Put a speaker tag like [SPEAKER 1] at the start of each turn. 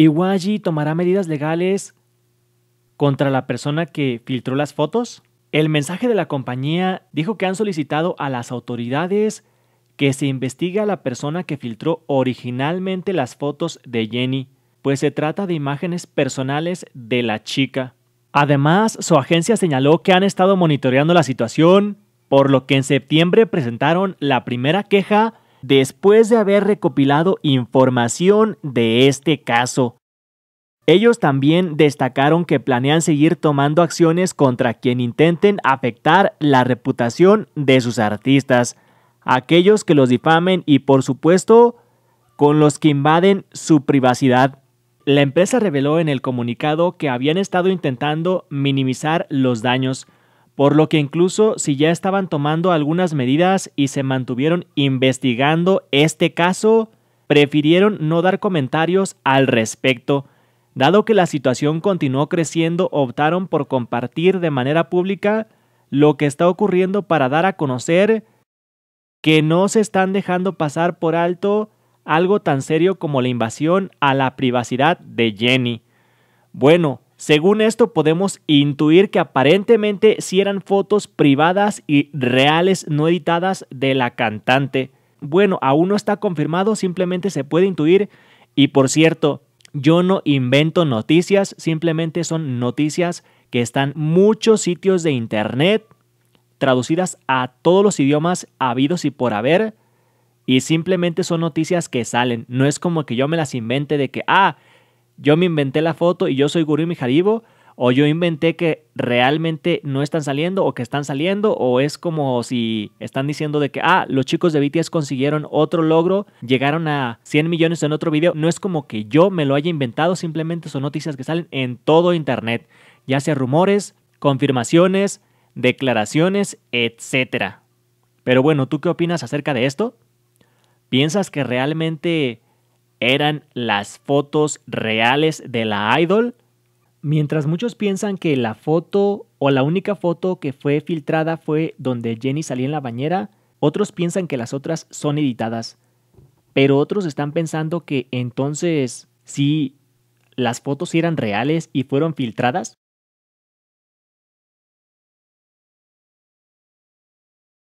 [SPEAKER 1] ¿Iwaji tomará medidas legales contra la persona que filtró las fotos? El mensaje de la compañía dijo que han solicitado a las autoridades que se investigue a la persona que filtró originalmente las fotos de Jenny, pues se trata de imágenes personales de la chica. Además, su agencia señaló que han estado monitoreando la situación, por lo que en septiembre presentaron la primera queja después de haber recopilado información de este caso. Ellos también destacaron que planean seguir tomando acciones contra quien intenten afectar la reputación de sus artistas, aquellos que los difamen y por supuesto con los que invaden su privacidad. La empresa reveló en el comunicado que habían estado intentando minimizar los daños, por lo que incluso si ya estaban tomando algunas medidas y se mantuvieron investigando este caso, prefirieron no dar comentarios al respecto. Dado que la situación continuó creciendo, optaron por compartir de manera pública lo que está ocurriendo para dar a conocer que no se están dejando pasar por alto algo tan serio como la invasión a la privacidad de Jenny. Bueno, según esto podemos intuir que aparentemente si eran fotos privadas y reales no editadas de la cantante. Bueno, aún no está confirmado, simplemente se puede intuir. Y por cierto, yo no invento noticias, simplemente son noticias que están muchos sitios de internet traducidas a todos los idiomas habidos y por haber. Y simplemente son noticias que salen. No es como que yo me las invente de que, ah, yo me inventé la foto y yo soy Gurú jaribo. o yo inventé que realmente no están saliendo o que están saliendo, o es como si están diciendo de que, ah, los chicos de BTS consiguieron otro logro, llegaron a 100 millones en otro video, no es como que yo me lo haya inventado, simplemente son noticias que salen en todo Internet, ya sea rumores, confirmaciones, declaraciones, etc. Pero bueno, ¿tú qué opinas acerca de esto? ¿Piensas que realmente eran las fotos reales de la idol. Mientras muchos piensan que la foto o la única foto que fue filtrada fue donde Jenny salía en la bañera, otros piensan que las otras son editadas. Pero otros están pensando que entonces, si las fotos eran reales y fueron filtradas,